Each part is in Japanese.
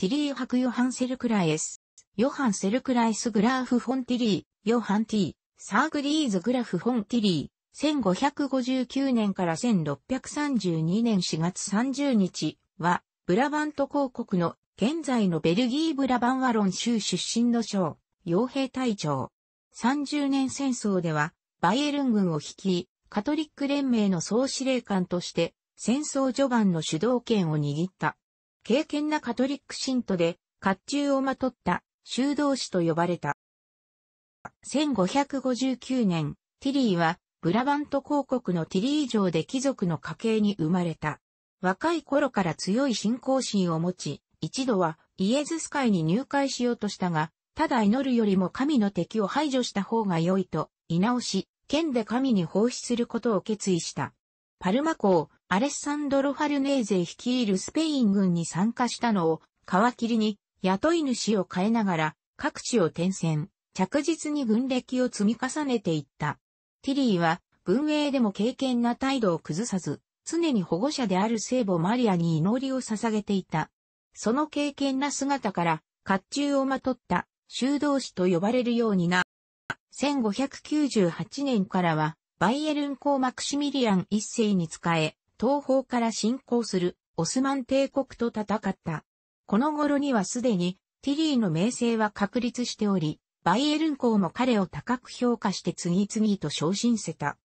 ティリー博ヨハンセルクラエス、ヨハンセルクライスグラーフフォンティリー、ヨハンティー、サーグリーズグラフフォンティリー、1559年から1632年4月30日は、ブラバント公国の現在のベルギーブラバンワロン州出身の将、傭兵隊長。30年戦争では、バイエルン軍を率い、カトリック連盟の総司令官として、戦争序盤の主導権を握った。敬虔なカトリック信徒で、甲冑をまとった修道士と呼ばれた。1559年、ティリーはブラバント公国のティリー城で貴族の家系に生まれた。若い頃から強い信仰心を持ち、一度はイエズス会に入会しようとしたが、ただ祈るよりも神の敵を排除した方が良いと、居直し、剣で神に奉仕することを決意した。パルマ公、アレッサンドロ・ファルネーゼ率いるスペイン軍に参加したのを、皮切りに雇い主を変えながら各地を転戦、着実に軍歴を積み重ねていった。ティリーは軍営でも敬虔な態度を崩さず、常に保護者である聖母マリアに祈りを捧げていた。その敬虔な姿から、甲冑をまとった修道士と呼ばれるようにな。1598年からは、バイエルン公マクシミリアン一世に仕え、東方から侵攻するオスマン帝国と戦った。この頃にはすでにティリーの名声は確立しており、バイエルン公も彼を高く評価して次々と昇進せた。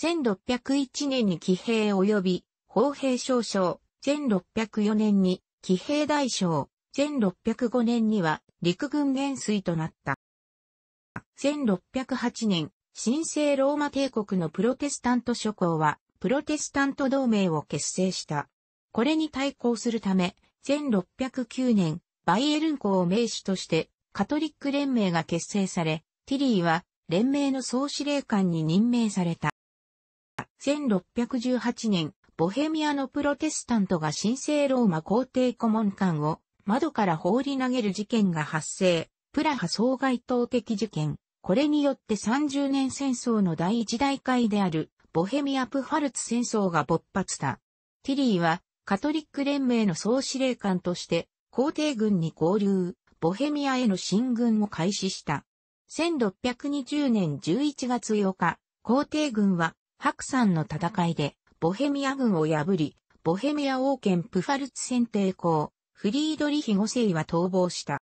1601年に騎兵及び砲兵少将、1604年に騎兵大将、1605年には陸軍元帥となった。1608年、神聖ローマ帝国のプロテスタント諸侯はプロテスタント同盟を結成した。これに対抗するため、1609年、バイエルン校を名手として、カトリック連盟が結成され、ティリーは連盟の総司令官に任命された。1618年、ボヘミアのプロテスタントが神聖ローマ皇帝顧問官を窓から放り投げる事件が発生、プラハ総外党的事件。これによって30年戦争の第一大会であるボヘミア・プファルツ戦争が勃発した。ティリーは、カトリック連盟の総司令官として、皇帝軍に合流、ボヘミアへの進軍を開始した。1620年11月8日、皇帝軍は、白山の戦いで、ボヘミア軍を破り、ボヘミア王権プファルツ戦帝公、フリードリヒ五世は逃亡した。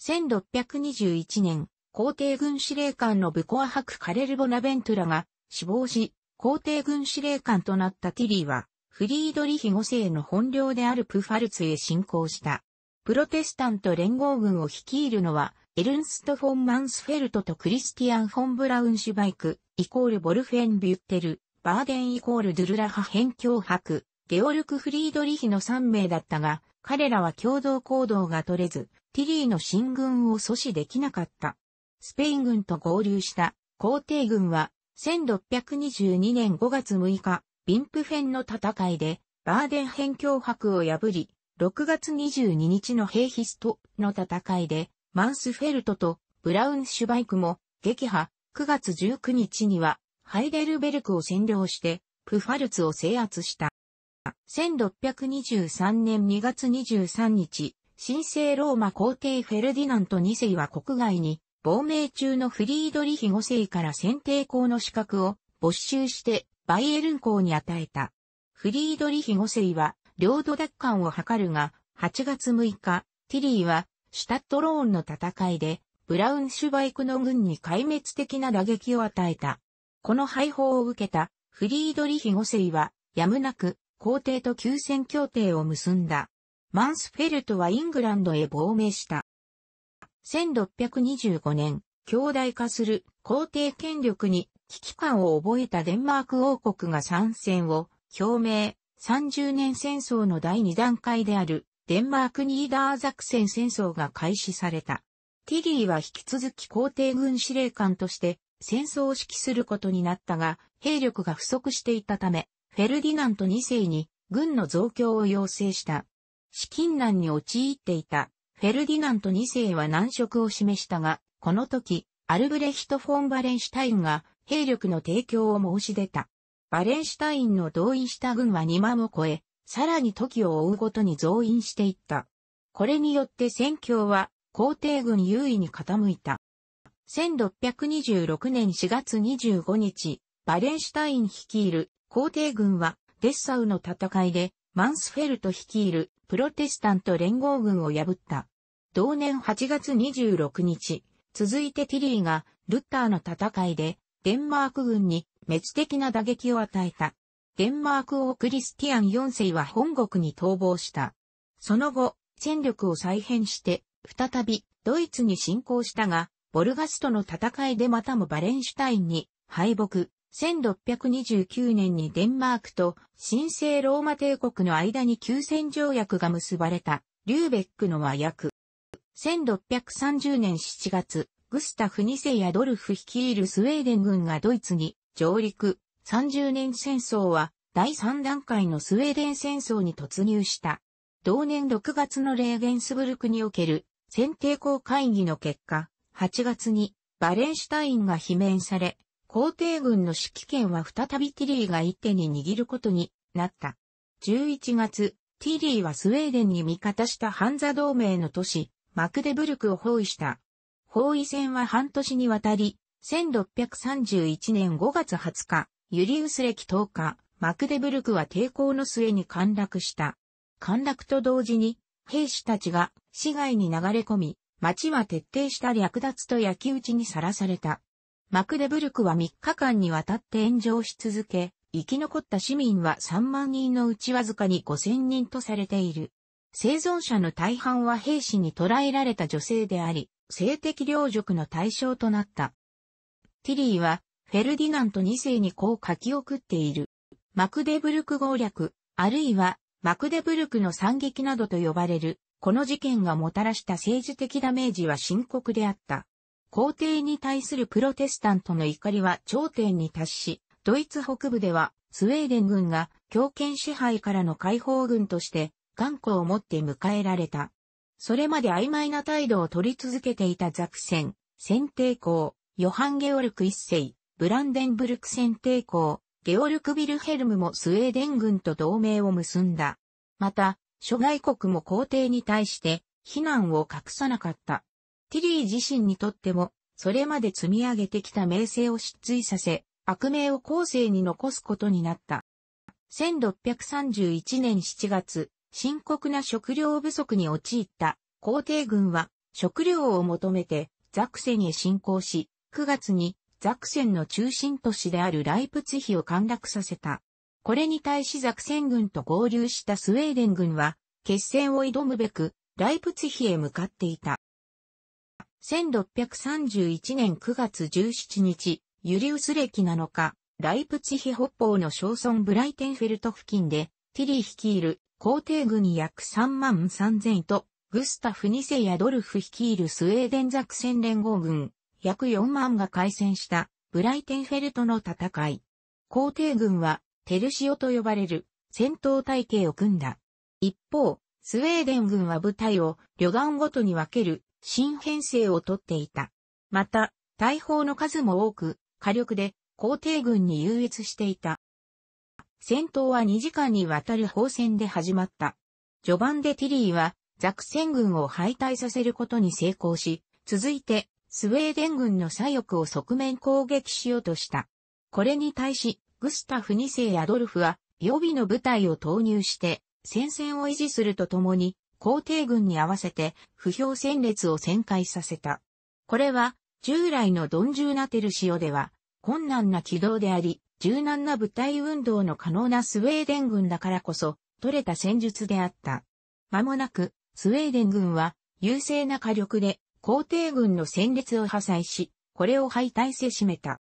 1621年、皇帝軍司令官のブコアハク・カレル・ボナベントラが死亡し、皇帝軍司令官となったティリーは、フリードリヒ5世の本領であるプファルツへ侵攻した。プロテスタント連合軍を率いるのは、エルンスト・フォン・マンスフェルトとクリスティアン・フォン・ブラウン・シュバイク、イコール・ボルフェン・ビュッテル、バーデン・イコール・ドゥルラ派辺境伯、ゲオルク・フリードリヒの3名だったが、彼らは共同行動が取れず、ティリーの進軍を阻止できなかった。スペイン軍と合流した皇帝軍は1622年5月6日、ビンプフェンの戦いで、バーデン辺境迫を破り、6月22日のヘイヒストの戦いで、マンスフェルトとブラウンシュバイクも撃破、9月19日には、ハイデルベルクを占領して、プファルツを制圧した。1623年2月23日、神聖ローマ皇帝フェルディナント2世は国外に亡命中のフリードリヒ5世から選定校の資格を没収してバイエルン校に与えた。フリードリヒ5世は領土奪還を図るが、8月6日、ティリーはシュタットローンの戦いでブラウンシュバイクの軍に壊滅的な打撃を与えた。この敗北を受けたフリードリヒ5世はやむなく皇帝と休戦協定を結んだ。マンスフェルトはイングランドへ亡命した。1625年、強大化する皇帝権力に危機感を覚えたデンマーク王国が参戦を表明。30年戦争の第2段階であるデンマークニーダーザクセン戦争が開始された。ティリーは引き続き皇帝軍司令官として戦争を指揮することになったが、兵力が不足していたため、フェルディナント2世に軍の増強を要請した。資金難に陥っていたフェルディナント2世は難色を示したが、この時、アルブレヒト・フォン・バレンシュタインが兵力の提供を申し出た。バレンシュタインの動員した軍は2万を超え、さらに時を追うごとに増員していった。これによって戦況は皇帝軍優位に傾いた。1626年4月25日、バレンシュタイン率いる皇帝軍はデッサウの戦いでマンスフェルト率いるプロテスタント連合軍を破った。同年8月26日、続いてティリーがルッターの戦いでデンマーク軍に滅的な打撃を与えた。デンマーク王クリスティアン4世は本国に逃亡した。その後、戦力を再編して、再びドイツに侵攻したが、ボルガスとの戦いでまたもバレンシュタインに敗北。1629年にデンマークと神聖ローマ帝国の間に休戦条約が結ばれた、リューベックの和訳。1630年7月、グスタフ2世やドルフ率いるスウェーデン軍がドイツに上陸。30年戦争は第3段階のスウェーデン戦争に突入した。同年6月のレーゲンスブルクにおける選定校会議の結果、8月にバレンシュタインが罷免され、皇帝軍の指揮権は再びティリーが一手に握ることになった。11月、ティリーはスウェーデンに味方したハンザ同盟の都市、マクデブルクを包囲した。包囲戦は半年にわたり、1631年5月20日、ユリウス歴10日、マクデブルクは抵抗の末に陥落した。陥落と同時に、兵士たちが市外に流れ込み、町は徹底した略奪と焼き討ちにさらされた。マクデブルクは3日間にわたって炎上し続け、生き残った市民は3万人のうちわずかに5000人とされている。生存者の大半は兵士に捕らえられた女性であり、性的領辱の対象となった。ティリーは、フェルディナント2世にこう書き送っている。マクデブルク合略、あるいは、マクデブルクの惨劇などと呼ばれる、この事件がもたらした政治的ダメージは深刻であった。皇帝に対するプロテスタントの怒りは頂点に達し、ドイツ北部ではスウェーデン軍が強権支配からの解放軍として頑固をもって迎えられた。それまで曖昧な態度を取り続けていたザクセン、選定校、ヨハン・ゲオルク一世、ブランデンブルク選定校、ゲオルク・ビルヘルムもスウェーデン軍と同盟を結んだ。また、諸外国も皇帝に対して、非難を隠さなかった。ティリー自身にとっても、それまで積み上げてきた名声を失墜させ、悪名を後世に残すことになった。1631年7月、深刻な食料不足に陥った皇帝軍は食料を求めてザクセンへ侵攻し、9月にザクセンの中心都市であるライプツヒを陥落させた。これに対しザクセン軍と合流したスウェーデン軍は、決戦を挑むべく、ライプツヒへ向かっていた。1631年9月17日、ユリウス歴7日、ライプツヒ北方の小村ブライテンフェルト付近で、ティリー率いる皇帝軍約3万3000と、グスタフ2世やドルフ率いるスウェーデンザクセン連合軍、約4万が開戦した、ブライテンフェルトの戦い。皇帝軍は、テルシオと呼ばれる、戦闘体系を組んだ。一方、スウェーデン軍は部隊を旅団ごとに分ける新編成をとっていた。また、大砲の数も多く、火力で皇帝軍に優越していた。戦闘は2時間にわたる砲戦で始まった。序盤でティリーはザクセン軍を敗退させることに成功し、続いてスウェーデン軍の左翼を側面攻撃しようとした。これに対し、グスタフ2世アドルフは予備の部隊を投入して戦線を維持するとともに、皇帝軍に合わせて不評戦列を旋回させた。これは従来のドンジューナテルシオでは困難な軌道であり、柔軟な部隊運動の可能なスウェーデン軍だからこそ、取れた戦術であった。間もなく、スウェーデン軍は、優勢な火力で、皇帝軍の戦列を破砕し、これを敗退せしめた。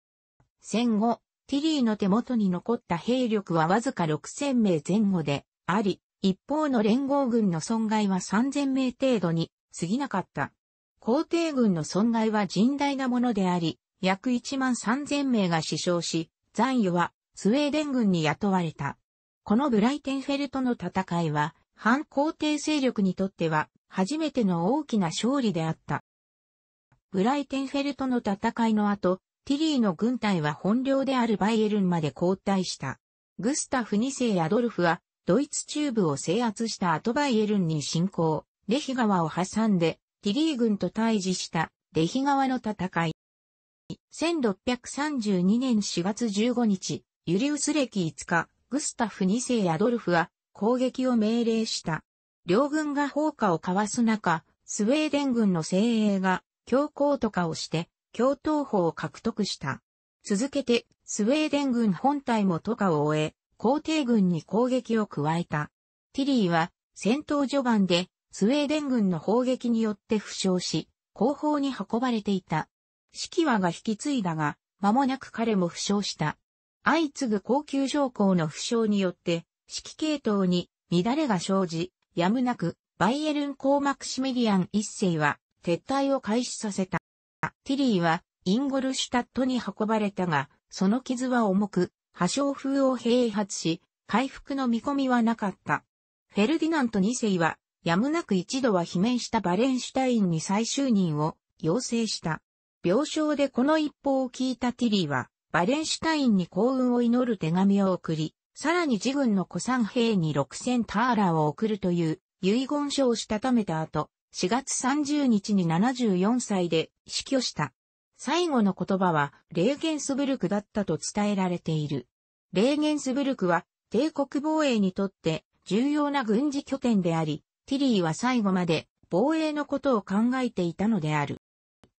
戦後、ティリーの手元に残った兵力はわずか6000名前後であり、一方の連合軍の損害は3000名程度に過ぎなかった。皇帝軍の損害は甚大なものであり、約1万3000名が死傷し、残余はスウェーデン軍に雇われた。このブライテンフェルトの戦いは、反皇帝勢力にとっては、初めての大きな勝利であった。ブライテンフェルトの戦いの後、ティリーの軍隊は本領であるバイエルンまで後退した。グスタフ2世アドルフは、ドイツ中部を制圧した後バイエルンに侵攻、レヒ川を挟んで、ティリー軍と対峙した、レヒ川の戦い。1632年4月15日、ユリウス歴5日、グスタフ2世アドルフは攻撃を命令した。両軍が砲火を交わす中、スウェーデン軍の精鋭が強行とかをして、共闘法を獲得した。続けて、スウェーデン軍本体もとかを終え、皇帝軍に攻撃を加えた。ティリーは、戦闘序盤で、スウェーデン軍の砲撃によって負傷し、後方に運ばれていた。式和が引き継いだが、間もなく彼も負傷した。相次ぐ高級将校の負傷によって、指揮系統に乱れが生じ、やむなく、バイエルン公マクシミリアン一世は撤退を開始させた。ティリーはインゴルシュタットに運ばれたが、その傷は重く、破傷風を併発し、回復の見込みはなかった。フェルディナント2世は、やむなく一度は罷免したバレンシュタインに再就任を要請した。病床でこの一報を聞いたティリーは、バレンシュタインに幸運を祈る手紙を送り、さらに自軍の古参兵に6000ターラを送るという遺言書をしたためた後、4月30日に74歳で死去した。最後の言葉は、レーゲンスブルクだったと伝えられている。レーゲンスブルクは、帝国防衛にとって重要な軍事拠点であり、ティリーは最後まで防衛のことを考えていたのである。